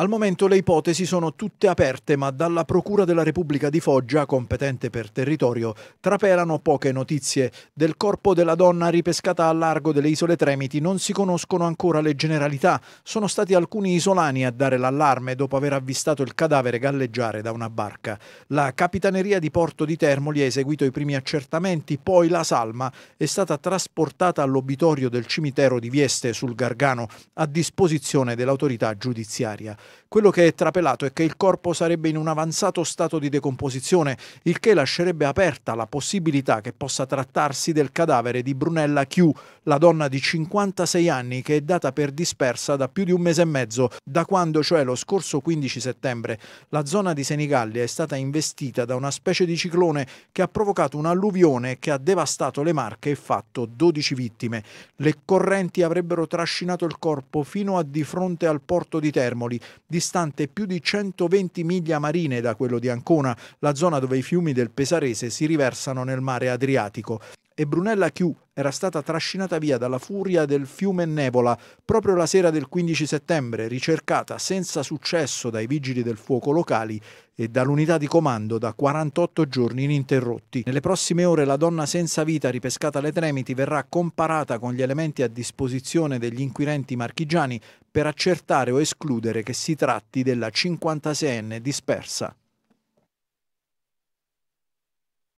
Al momento le ipotesi sono tutte aperte, ma dalla Procura della Repubblica di Foggia, competente per territorio, trapelano poche notizie. Del corpo della donna ripescata al largo delle isole Tremiti non si conoscono ancora le generalità. Sono stati alcuni isolani a dare l'allarme dopo aver avvistato il cadavere galleggiare da una barca. La Capitaneria di Porto di Termoli ha eseguito i primi accertamenti, poi la salma è stata trasportata all'obitorio del cimitero di Vieste sul Gargano a disposizione dell'autorità giudiziaria. Quello che è trapelato è che il corpo sarebbe in un avanzato stato di decomposizione, il che lascerebbe aperta la possibilità che possa trattarsi del cadavere di Brunella Chiù, la donna di 56 anni che è data per dispersa da più di un mese e mezzo, da quando cioè lo scorso 15 settembre la zona di Senigallia è stata investita da una specie di ciclone che ha provocato un'alluvione che ha devastato le Marche e fatto 12 vittime. Le correnti avrebbero trascinato il corpo fino a di fronte al porto di Termoli, distante più di 120 miglia marine da quello di Ancona, la zona dove i fiumi del Pesarese si riversano nel mare Adriatico e Brunella Chiù era stata trascinata via dalla furia del fiume Nevola proprio la sera del 15 settembre, ricercata senza successo dai vigili del fuoco locali e dall'unità di comando da 48 giorni ininterrotti. Nelle prossime ore la donna senza vita ripescata alle Tremiti verrà comparata con gli elementi a disposizione degli inquirenti marchigiani per accertare o escludere che si tratti della 56enne dispersa.